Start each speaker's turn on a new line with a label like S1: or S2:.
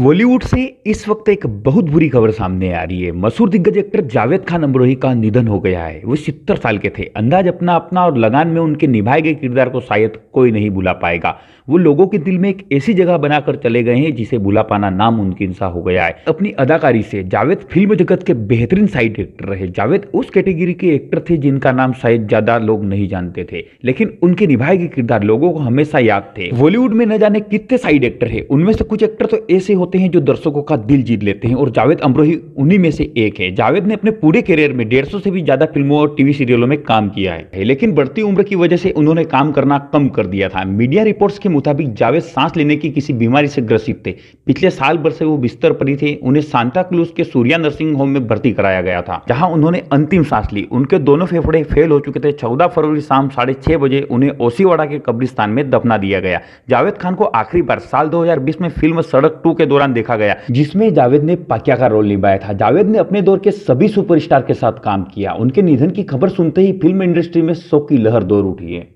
S1: बॉलीवुड से इस वक्त एक बहुत बुरी खबर सामने आ रही है मशहूर दिग्गज एक्टर जावेद खान अमरोही का निधन हो गया है वो सितर साल के थे अंदाज अपना अपना और लगान में उनके निभाए गए किरदार को शायद कोई नहीं भुला पाएगा वो लोगों के दिल में एक ऐसी जगह बनाकर चले गए हैं जिसे भुला पाना नामुमकिन सा हो गया है अपनी अदाकारी से जावेद फिल्म जगत के बेहतरीन साइड एक्टर रहे जावेद उस कैटेगरी के एक्टर थे जिनका नाम शायद ज्यादा लोग नहीं जानते थे लेकिन उनके निभाए गए किरदार लोगों को हमेशा याद थे बॉलीवुड में न जाने कितने साइड एक्टर है उनमें से कुछ एक्टर तो ऐसे हो होते हैं जो दर्शकों का दिल जीत लेते हैं और जावेद अमरोही उन्हीं में से एक है जावेद ने अपने पूरे करियर में डेढ़ से भी ज़्यादा फिल्मों और टीवी सीरियलों में काम किया है लेकिन बढ़ती उम्र की वजह से उन्होंने काम करना कम कर दिया था मीडिया रिपोर्ट्स के मुताबिक जावेद सांस लेने की किसी बीमारी से ग्रसित थे पिछले साल भर से वो बिस्तर पर ही थे उन्हें सांता क्लूज के सूर्या नर्सिंग होम में भर्ती कराया गया था जहां उन्होंने अंतिम सांस ली उनके दोनों फेफड़े फेल हो चुके थे चौदह फरवरी शाम साढ़े छह बजे उन्हें ओसीवाड़ा के कब्रिस्तान में दफना दिया गया जावेद खान को आखिरी बार साल 2020 में फिल्म सड़क टू के दौरान दौरान देखा गया जिसमें जावेद ने पाकिया का रोल निभाया था जावेद ने अपने दौर के सभी सुपरस्टार के साथ काम किया उनके निधन की खबर सुनते ही फिल्म इंडस्ट्री में शोक की लहर दौर उठी है